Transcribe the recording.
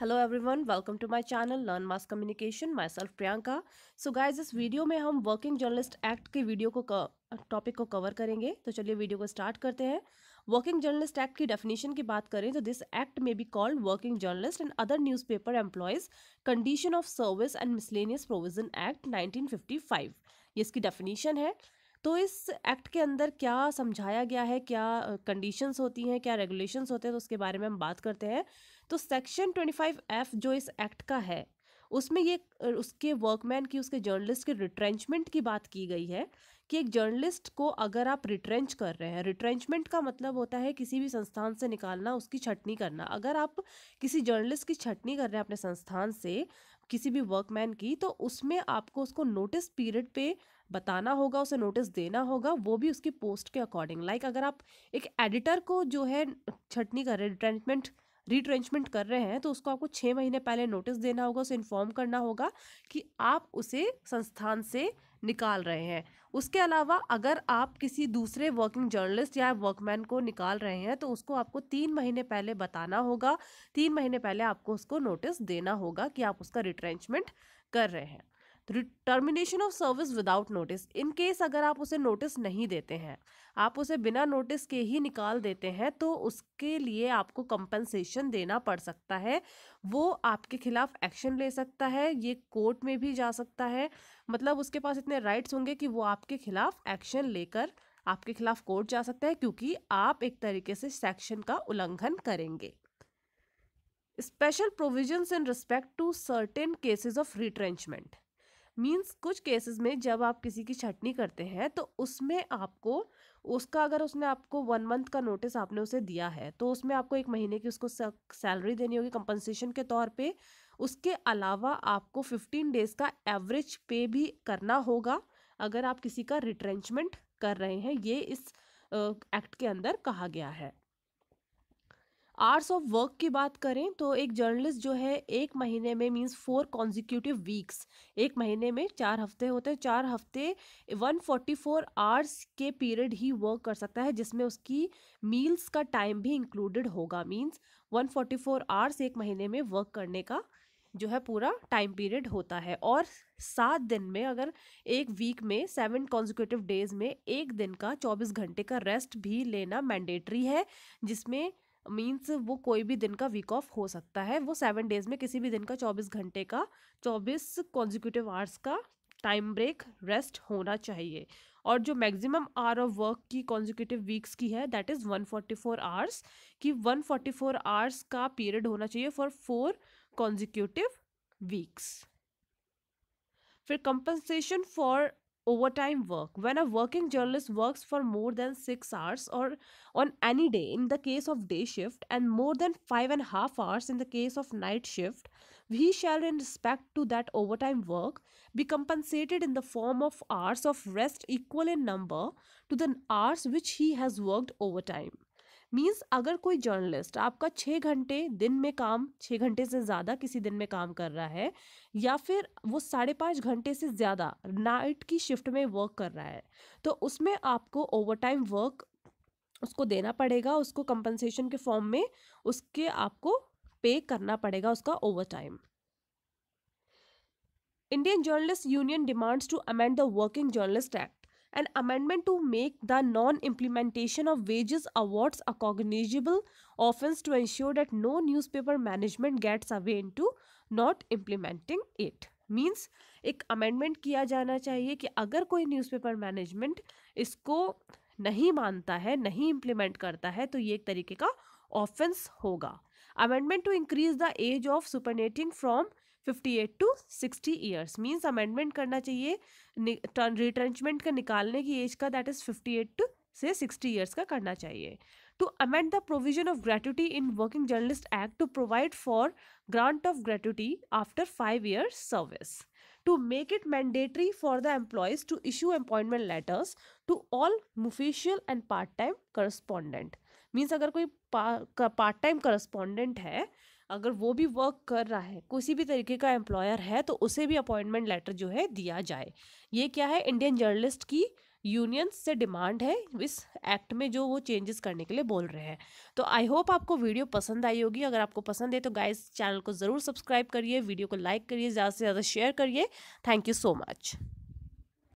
Hello everyone welcome to my channel learn mass communication myself Priyanka so guys इस video में हम working journalist act के video को topic को cover करेंगे तो चलिए वीडियो को स्टार्ट करते हैं वर्किंग जर्नलिस्ट एक्ट की डेफिनेशन की बात करें तो दिस एक्ट में be called working journalist and other newspaper employees condition of service and miscellaneous provision act nineteen ये इसकी डेफिनेशन है तो इस एक्ट के अंदर क्या समझाया गया है क्या कंडीशंस होती हैं क्या रेगुलेशंस होते हैं तो उसके बारे में हम बात करते हैं तो सेक्शन ट्वेंटी फाइव एफ जो इस एक्ट का है उसमें ये उसके वर्कमैन की उसके जर्नलिस्ट के रिट्रेंचमेंट की बात की गई है कि एक जर्नलिस्ट को अगर आप रिट्रेंच कर रहे हैं रिट्रेंचमेंट का मतलब होता है किसी भी संस्थान से निकालना उसकी छटनी करना अगर आप किसी जर्नलिस्ट की छटनी कर रहे हैं अपने संस्थान से किसी भी वर्कमैन की तो उसमें आपको उसको नोटिस पीरियड पे बताना होगा उसे नोटिस देना होगा वो भी उसकी पोस्ट के अकॉर्डिंग लाइक like अगर आप एक एडिटर को जो है छटनी का रिट्रेंचमेंट रिट्रेंचमेंट कर रहे हैं तो उसको आपको छः महीने पहले नोटिस देना होगा उसे इन्फॉर्म करना होगा कि आप उसे संस्थान से निकाल रहे हैं उसके अलावा अगर आप किसी दूसरे वर्किंग जर्नलिस्ट या वर्कमैन को निकाल रहे हैं तो उसको आपको तीन महीने पहले बताना होगा तीन महीने पहले आपको उसको नोटिस देना होगा कि आप उसका रिट्रेंचमेंट कर रहे हैं termination of service without notice in case अगर आप उसे नोटिस नहीं देते हैं आप उसे बिना नोटिस के ही निकाल देते हैं तो उसके लिए आपको कंपनसेशन देना पड़ सकता है वो आपके खिलाफ एक्शन ले सकता है ये कोर्ट में भी जा सकता है मतलब उसके पास इतने राइट्स होंगे कि वो आपके खिलाफ एक्शन लेकर आपके खिलाफ कोर्ट जा सकता है क्योंकि आप एक तरीके से सेक्शन का उल्लंघन करेंगे special provisions in respect to certain cases of retrenchment means कुछ केसेस में जब आप किसी की छटनी करते हैं तो उसमें आपको उसका अगर उसने आपको वन मंथ का नोटिस आपने उसे दिया है तो उसमें आपको एक महीने की उसको सैलरी देनी होगी कंपनसेशन के तौर पे उसके अलावा आपको फिफ्टीन डेज़ का एवरेज पे भी करना होगा अगर आप किसी का रिट्रेंचमेंट कर रहे हैं ये इस एक्ट के अंदर कहा गया है आर्स ऑफ वर्क की बात करें तो एक जर्नलिस्ट जो है एक महीने में मींस फोर कॉन्जिक्यूटिव वीक्स एक महीने में चार हफ्ते होते हैं चार हफ्ते 144 आवर्स के पीरियड ही वर्क कर सकता है जिसमें उसकी मील्स का टाइम भी इंक्लूडेड होगा मींस 144 आवर्स एक महीने में वर्क करने का जो है पूरा टाइम पीरियड होता है और सात दिन में अगर एक वीक में सेवन कॉन्जिक्यूटिव डेज में एक दिन का चौबीस घंटे का रेस्ट भी लेना मैंडेटरी है जिसमें मीन्स वो कोई भी दिन का वीक ऑफ हो सकता है वो सेवन डेज में किसी भी दिन का चौबीस घंटे का चौबीस कॉन्जिक्यूटिव आवर्स का टाइम ब्रेक रेस्ट होना चाहिए और जो मैक्सिमम आवर ऑफ वर्क की कॉन्जिक्यूटिव वीक्स की है that is one forty four hours की वन फोर्टी फोर आवर्स का पीरियड होना चाहिए फॉर फोर कॉन्जिक्यूटिव वीक्स फिर compensation for overtime work. When a working journalist works for more than six hours or on any day in the case of day shift and more than five and a half hours in the case of night shift, he shall, in respect to that overtime work, be compensated in the form of hours of rest equal in number to the hours which he has worked overtime. Means अगर कोई journalist आपका छः घंटे दिन में काम छः घंटे से ज़्यादा किसी दिन में काम कर रहा है या फिर वो साढ़े पाँच घंटे से ज़्यादा नाइट की शिफ्ट में वर्क कर रहा है तो उसमें आपको ओवर टाइम वर्क उसको देना पड़ेगा उसको कंपनसेशन के फॉर्म में उसके आपको पे करना पड़ेगा उसका overtime Indian journalist union demands to amend the working journalist act an amendment to make the non-implementation of wages awards a cognizable offence to ensure that no newspaper management gets away into not implementing it means ek amendment kiya jana chahiye ki agar koi newspaper management isko नहीं मानता है नहीं implement करता है तो ये एक तरीके का ऑफेंस होगा amendment to increase the age of superannuating from 58 to sixty years means amendment करना चाहिए रिट्रेंचमेंट का निकालने की एज का दैट इज़ 58 टू से 60 ईयर्स का करना चाहिए to amend the provision of gratuity in working journalist act to provide for grant of gratuity after five years service to make it mandatory for the employees to issue appointment letters to all official and part time correspondent means अगर कोई part time correspondent है अगर वो भी work कर रहा है किसी भी तरीके का एम्प्लॉयर है तो उसे भी अपॉइंटमेंट लेटर जो है दिया जाए ये क्या है इंडियन जर्नलिस्ट की यूनियन से डिमांड है इस एक्ट में जो वो चेंजेस करने के लिए बोल रहे हैं तो आई होप आपको वीडियो पसंद आई होगी अगर आपको पसंद है तो गाइस चैनल को ज़रूर सब्सक्राइब करिए वीडियो को लाइक करिए ज़्यादा से ज़्यादा शेयर करिए थैंक यू सो मच